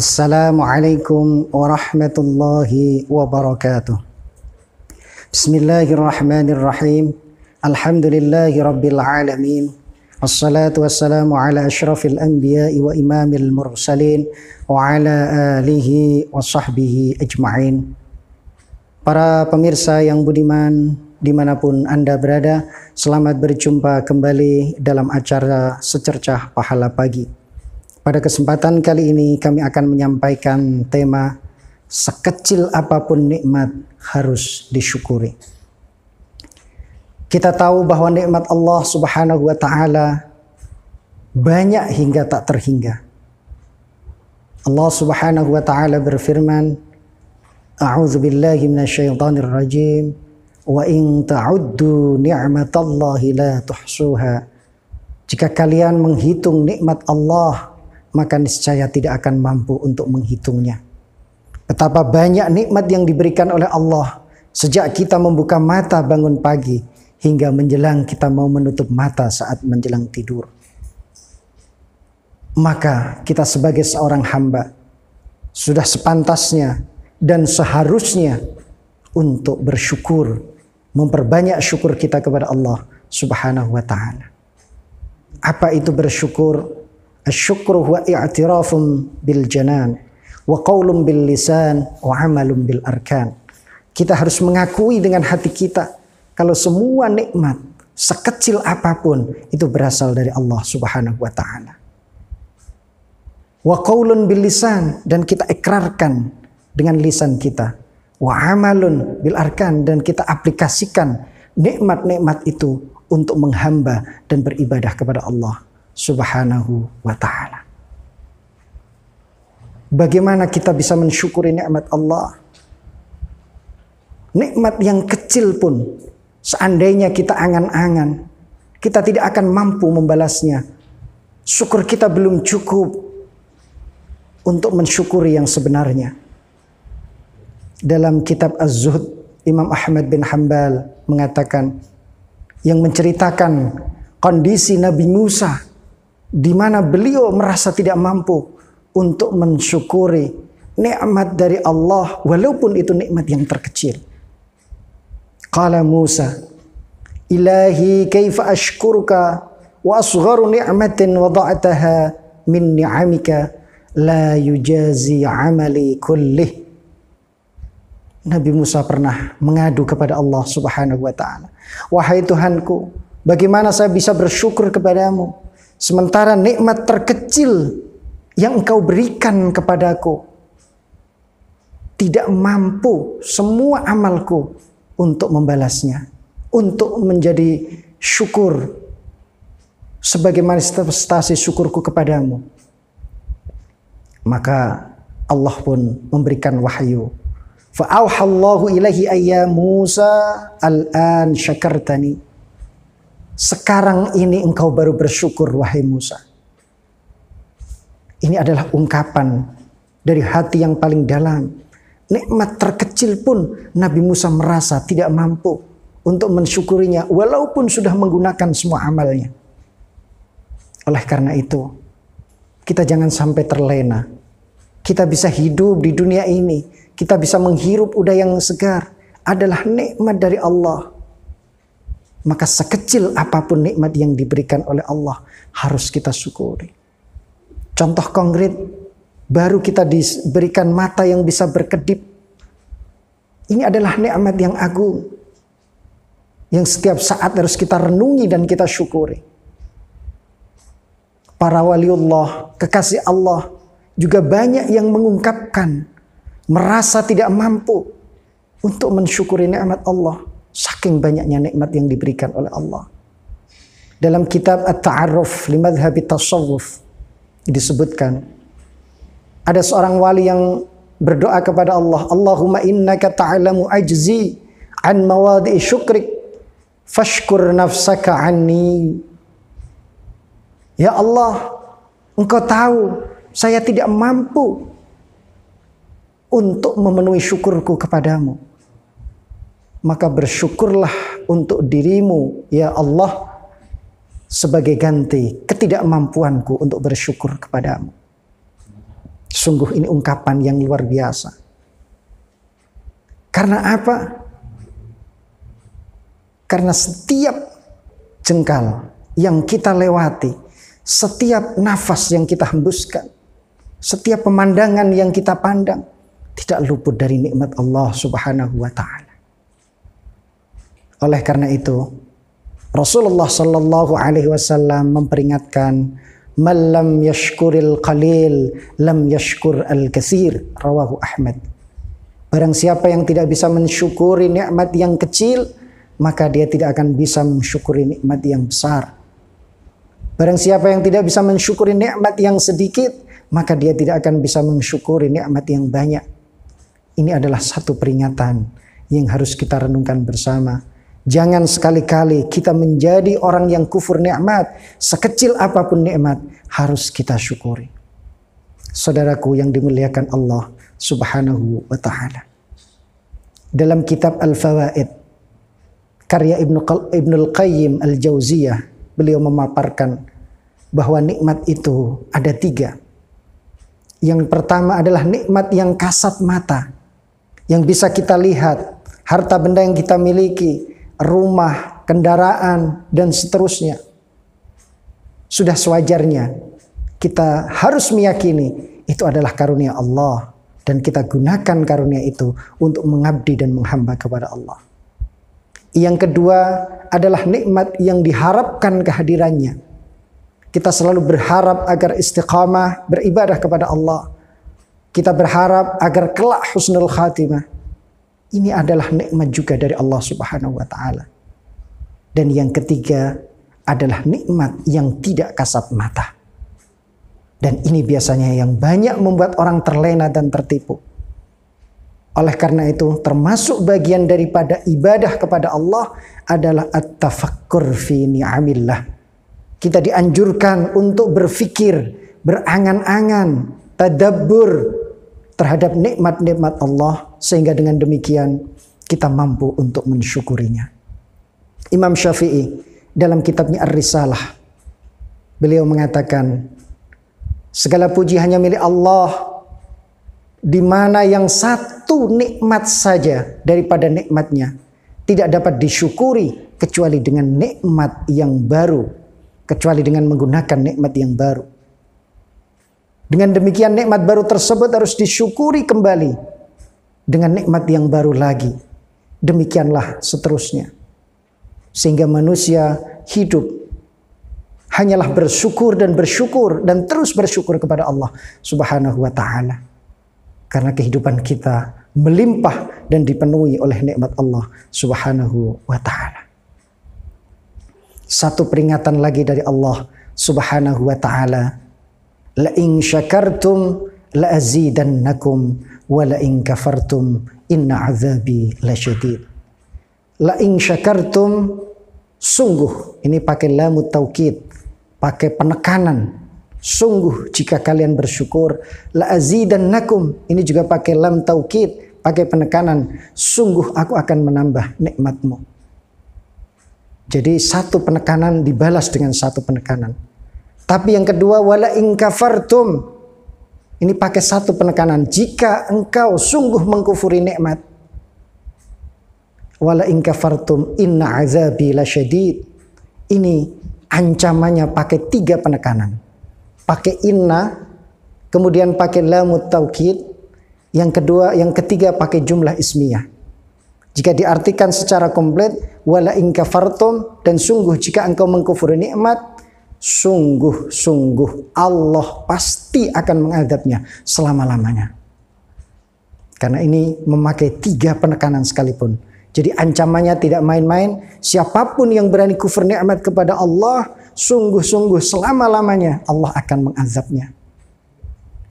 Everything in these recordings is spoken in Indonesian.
Assalamualaikum warahmatullahi wabarakatuh. Bismillahirrahmanirrahim. Alhamdulillahi rabbil alamin. Wassalatu wassalamu ala asyrafil anbiya wa imamil mursalin wa ala alihi wa sahbihi ajma'in. Para pemirsa yang budiman dimanapun Anda berada, selamat berjumpa kembali dalam acara Secercah Pahala Pagi. Pada kesempatan kali ini kami akan menyampaikan tema sekecil apapun nikmat harus disyukuri. Kita tahu bahwa nikmat Allah Subhanahu wa taala banyak hingga tak terhingga. Allah Subhanahu wa taala berfirman, "A'udzu billahi minasyaitonir rajim." wa in ta'uddu ni'matallahi la tuhsuha. Jika kalian menghitung nikmat Allah maka niscaya tidak akan mampu untuk menghitungnya. Betapa banyak nikmat yang diberikan oleh Allah sejak kita membuka mata bangun pagi hingga menjelang kita mau menutup mata saat menjelang tidur. Maka kita sebagai seorang hamba sudah sepantasnya dan seharusnya untuk bersyukur, memperbanyak syukur kita kepada Allah Subhanahu wa taala. Apa itu bersyukur? الشكر huwa i'tirafum bil janan wa qaulum bil Kita harus mengakui dengan hati kita kalau semua nikmat sekecil apapun itu berasal dari Allah Subhanahu wa taala. Wa qaulun bil lisan dan kita ikrarkan dengan lisan kita. Wa amalun bil arkan dan kita aplikasikan nikmat-nikmat itu untuk menghamba dan beribadah kepada Allah Subhanahu wa taala. Bagaimana kita bisa mensyukuri nikmat Allah? Nikmat yang kecil pun seandainya kita angan-angan, kita tidak akan mampu membalasnya. Syukur kita belum cukup untuk mensyukuri yang sebenarnya. Dalam kitab Az-Zuhd Imam Ahmad bin Hambal mengatakan yang menceritakan kondisi Nabi Musa di mana beliau merasa tidak mampu untuk mensyukuri nikmat dari Allah walaupun itu nikmat yang terkecil. Qala Musa, "Ilahi kaifa ashkuruka wa asgharu ni'matin wada'taha min ni'amika la yujazi 'amali kullih." Nabi Musa pernah mengadu kepada Allah Subhanahu wa taala. "Wahai Tuhanku, bagaimana saya bisa bersyukur kepadamu?" Sementara nikmat terkecil yang engkau berikan kepadaku tidak mampu semua amalku untuk membalasnya, untuk menjadi syukur sebagai manifestasi syukurku kepadamu. Maka Allah pun memberikan wahyu. Fa'auhallahu ilahi ayya Musa al-an syakartani sekarang ini engkau baru bersyukur wahai Musa. Ini adalah ungkapan dari hati yang paling dalam. Nikmat terkecil pun Nabi Musa merasa tidak mampu untuk mensyukurinya walaupun sudah menggunakan semua amalnya. Oleh karena itu, kita jangan sampai terlena. Kita bisa hidup di dunia ini, kita bisa menghirup udara yang segar adalah nikmat dari Allah maka sekecil apapun nikmat yang diberikan oleh Allah harus kita syukuri. Contoh konkret, baru kita diberikan mata yang bisa berkedip. Ini adalah nikmat yang agung. Yang setiap saat harus kita renungi dan kita syukuri. Para waliullah, kekasih Allah juga banyak yang mengungkapkan merasa tidak mampu untuk mensyukuri nikmat Allah Saking banyaknya nikmat yang diberikan oleh Allah. Dalam kitab At-Ta'arruf li madhhab tasawuf disebutkan ada seorang wali yang berdoa kepada Allah, Allahumma innaka ta'lamu ajzi an mawadi syukrik fashkur nafsaka anni. Ya Allah, Engkau tahu saya tidak mampu untuk memenuhi syukurku kepadamu maka bersyukurlah untuk dirimu ya Allah sebagai ganti ketidakmampuanku untuk bersyukur kepadamu. Sungguh ini ungkapan yang luar biasa. Karena apa? Karena setiap jengkal yang kita lewati, setiap nafas yang kita hembuskan, setiap pemandangan yang kita pandang tidak luput dari nikmat Allah Subhanahu wa taala. Oleh karena itu, Rasulullah Shallallahu Alaihi Wasallam memperingatkan, "Malam yashkuril qalil, lam yashkur al kasir." Rawahu Ahmad. Barang siapa yang tidak bisa mensyukuri nikmat yang kecil, maka dia tidak akan bisa mensyukuri nikmat yang besar. Barang siapa yang tidak bisa mensyukuri nikmat yang sedikit, maka dia tidak akan bisa mensyukuri nikmat yang banyak. Ini adalah satu peringatan yang harus kita renungkan bersama Jangan sekali-kali kita menjadi orang yang kufur nikmat, sekecil apapun nikmat harus kita syukuri. Saudaraku yang dimuliakan Allah Subhanahu wa taala. Dalam kitab Al-Fawaid karya Ibnu Ibnu Al-Qayyim Al-Jauziyah beliau memaparkan bahwa nikmat itu ada tiga. Yang pertama adalah nikmat yang kasat mata, yang bisa kita lihat, harta benda yang kita miliki, rumah, kendaraan, dan seterusnya. Sudah sewajarnya kita harus meyakini itu adalah karunia Allah dan kita gunakan karunia itu untuk mengabdi dan menghamba kepada Allah. Yang kedua adalah nikmat yang diharapkan kehadirannya. Kita selalu berharap agar istiqamah beribadah kepada Allah. Kita berharap agar kelak husnul khatimah ini adalah nikmat juga dari Allah Subhanahu wa taala. Dan yang ketiga adalah nikmat yang tidak kasat mata. Dan ini biasanya yang banyak membuat orang terlena dan tertipu. Oleh karena itu, termasuk bagian daripada ibadah kepada Allah adalah at-tafakkur fi ni'amillah. Kita dianjurkan untuk berpikir, berangan-angan, tadabbur terhadap nikmat-nikmat Allah sehingga dengan demikian kita mampu untuk mensyukurinya. Imam Syafi'i dalam kitabnya Ar-Risalah beliau mengatakan segala puji hanya milik Allah di mana yang satu nikmat saja daripada nikmatnya tidak dapat disyukuri kecuali dengan nikmat yang baru kecuali dengan menggunakan nikmat yang baru dengan demikian nikmat baru tersebut harus disyukuri kembali dengan nikmat yang baru lagi. Demikianlah seterusnya. Sehingga manusia hidup hanyalah bersyukur dan bersyukur dan terus bersyukur kepada Allah Subhanahu wa taala. Karena kehidupan kita melimpah dan dipenuhi oleh nikmat Allah Subhanahu wa taala. Satu peringatan lagi dari Allah Subhanahu wa taala la in syakartum la azidannakum wa la in kafartum inna azabi lasyadid la in syakartum sungguh ini pakai lam taukid pakai penekanan sungguh jika kalian bersyukur la azidannakum ini juga pakai lam taukid pakai penekanan sungguh aku akan menambah nikmatmu jadi satu penekanan dibalas dengan satu penekanan tapi yang kedua wala ingkafartum. Ini pakai satu penekanan. Jika engkau sungguh mengkufuri nikmat. Wala ingkafartum inna azabi lasyadid. Ini ancamannya pakai tiga penekanan. Pakai inna, kemudian pakai lamut taukid, yang kedua, yang ketiga pakai jumlah ismiyah. Jika diartikan secara komplit, wala ingkafartum dan sungguh jika engkau mengkufuri nikmat, sungguh-sungguh Allah pasti akan mengadabnya selama-lamanya. Karena ini memakai tiga penekanan sekalipun. Jadi ancamannya tidak main-main. Siapapun yang berani kufur nikmat kepada Allah, sungguh-sungguh selama-lamanya Allah akan mengazabnya.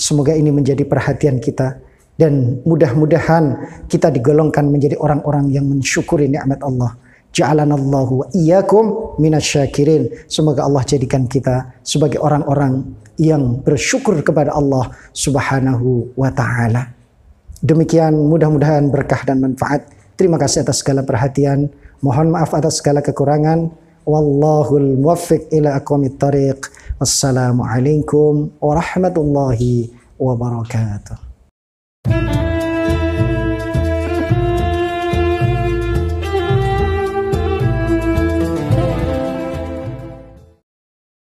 Semoga ini menjadi perhatian kita dan mudah-mudahan kita digolongkan menjadi orang-orang yang mensyukuri nikmat Allah. Ja'alanallahu wa iyyakum minasyakirin. Semoga Allah jadikan kita sebagai orang-orang yang bersyukur kepada Allah Subhanahu wa taala. Demikian mudah-mudahan berkah dan manfaat. Terima kasih atas segala perhatian. Mohon maaf atas segala kekurangan. Wallahul muwaffiq ila aqwamit tariq. Wassalamualaikum warahmatullahi wabarakatuh.